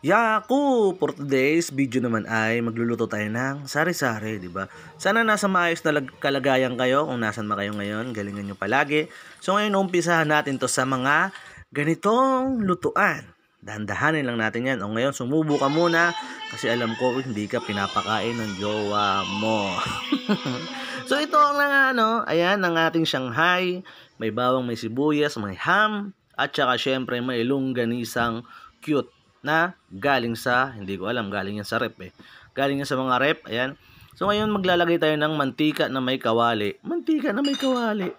Yaku! For today's video naman ay magluluto tayo ng sari-sari, di ba? Sana nasa maayos na kalagayan kayo kung nasan ma kayo ngayon. Galingan nyo palagi. So ngayon, umpisahan natin to sa mga ganitong lutuan. Dandahanin lang natin yan. O ngayon, sumubo ka muna kasi alam ko hindi ka pinapakain ng jowa mo. so ito ang mga ano, ayan, ang ating Shanghai. May bawang, may sibuyas, may ham, at saka syempre may longganisang cute na galing sa, hindi ko alam, galing yan sa rep eh. Galing yan sa mga rep, ayan. So ngayon maglalagay tayo ng mantika na may kawali. Mantika na may kawali.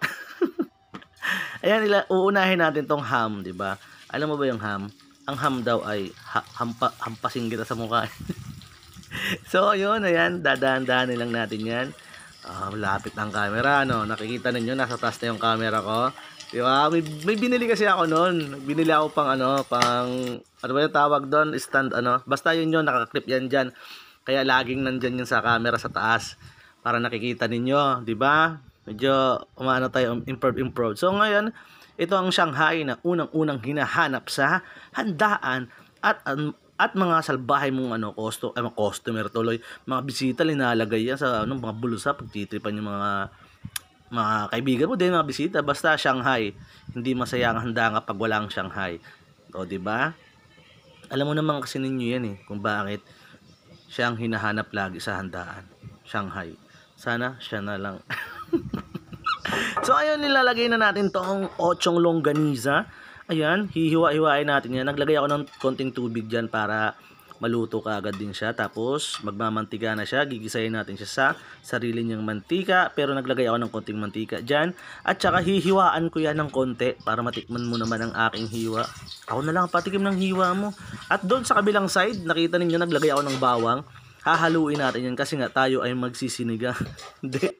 ayan, ila, uunahin natin tong ham, di ba? Alam mo ba yung ham? Ang ham daw ay ha, hampa, hampasin kita sa mukha. so ayun, ayan, dadaan-dahanin lang natin yan. Ah, malapit ng camera, no? Nakikita ninyo, nasa taas na yung camera ko. Di ba? May, may binili kasi ako noon. Binili ako pang ano, pang, ano ba yung tawag doon? Stand, ano? Basta yun yun, nakaklip yan dyan. Kaya laging nandyan yun sa camera sa taas. Para nakikita ninyo, di ba? Medyo umaano tayo, improve, um, improve. So ngayon, ito ang Shanghai na unang-unang hinahanap sa handaan at um, at mga salbahe mong ano costo eh, ay customer tuloy mga bisita linalagay yan sa anong mga bulsa pag titripan yung mga mga kaibigan mo din mga bisita basta Shanghai hindi masaya ang handa nga pag walang Shanghai o di ba alam mo naman kasi ninyo yan eh kung bakit siya ang hinahanap lagi sa handaan Shanghai sana siya na lang so ayun nilalagay na natin tong 8 longganiza Ayan, hihiwa-hiwain natin yan. Naglagay ako ng konting tubig dyan para maluto ka agad din siya. Tapos, magmamantika na siya. Gigisayin natin siya sa sarili niyang mantika. Pero naglagay ako ng konting mantika dyan. At saka hihiwaan ko yan ng konti para matikman mo naman ang aking hiwa. Ako na lang patikim ng hiwa mo. At doon sa kabilang side, nakita ninyo naglagay ako ng bawang hahaluin natin yan kasi nga tayo ay magsisiniga. Hindi.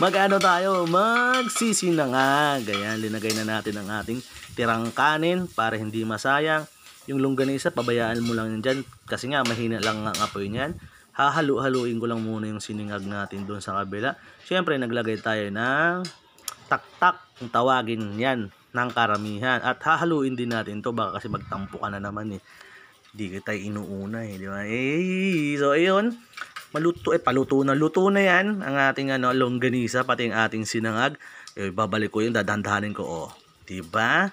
Mag-ano tayo? magsisinanga Ayan, linagay na natin ang ating tirang kanin para hindi masayang. Yung longganisa, pabayaan mo lang yan kasi nga mahina lang ang apoy niyan. Hahalo-haluin ko lang muna yung siningag natin doon sa kabila. syempre naglagay tayo ng taktak kung tawagin yan ng karamihan. At hahaluin din natin to baka kasi magtampo ka na naman eh. Hindi ka tayo inuuna eh, di ba? Eh, so ayun, maluto, eh paluto na, luto na yan, ang ating ano, longganisa, pati ang ating sinangag. Eh, babalik ko yun, dadandahanin ko, oh. Di ba?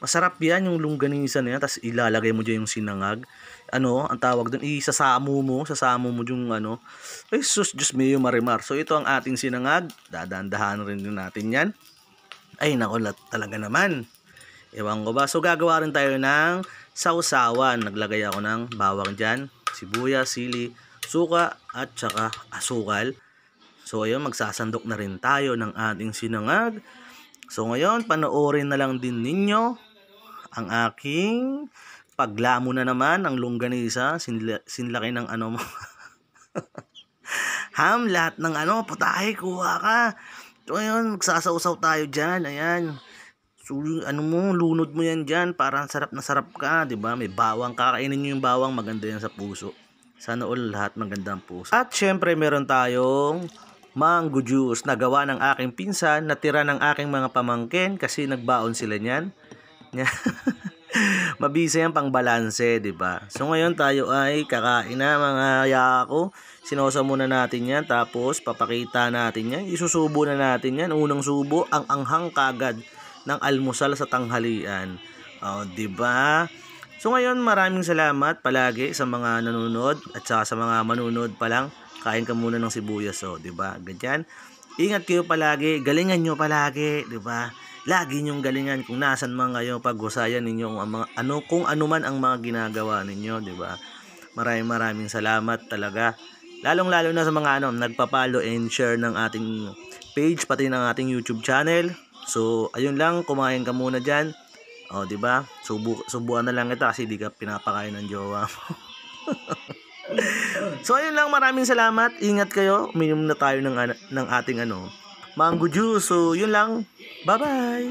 Masarap yan, yung longganisa na yan, tapos ilalagay mo dyan yung sinangag. Ano, ang tawag doon, isasamo mo, sasamo mo yung ano, ay eh, sus, Diyos mayo yung marimar. So ito ang ating sinangag, dadandahan rin natin yan. Ay, nakulat talaga naman. Ewan ko ba? So gagawa rin tayo ng sausawan. Naglagay ako ng bawang dyan, sibuyas, sili, suka at saka asukal. So ayun, magsasandok na rin tayo ng ating sinangag. So ngayon, panoorin na lang din ninyo ang aking paglamo na naman ang longganisa, sinla, sinlaki ng ano mo. Ham, lahat ng ano, putahe, kuha ka. So ngayon, magsasausaw tayo dyan, ayan. So, ano mo, lunod mo yan dyan. Parang sarap na sarap ka, di ba? May bawang, kakainin nyo yung bawang, maganda yan sa puso. Sana all lahat maganda ang puso. At syempre, meron tayong mango juice na gawa ng aking pinsan, natira ng aking mga pamangkin kasi nagbaon sila niyan. Mabisa yan pang balanse, di ba? So ngayon tayo ay kakain na mga yako. Sinosa muna natin yan, tapos papakita natin yan. Isusubo na natin yan. Unang subo, ang anghang kagad ng almusal sa tanghalian. Oh, 'di ba? So ngayon, maraming salamat palagi sa mga nanonood at saka sa mga manunood pa lang. Kain ka muna ng sibuyas, oh, 'di ba? Ganyan. Ingat kayo palagi, galingan nyo palagi, 'di ba? Lagi niyong galingan kung nasan man kayo, pag-usayan ninyo ang mga ano kung ano man ang mga ginagawa ninyo, 'di ba? Maraming maraming salamat talaga. Lalong-lalo na sa mga ano, nagpa-follow and share ng ating page pati ng ating YouTube channel. So, ayun lang, kumain ka muna diyan. O, oh, di ba? Subu subuan na lang ito kasi di ka pinapakain ng jowa mo. so, ayun lang, maraming salamat. Ingat kayo. Uminom na tayo ng, ano, ng ating ano, mango juice. So, yun lang. Bye-bye.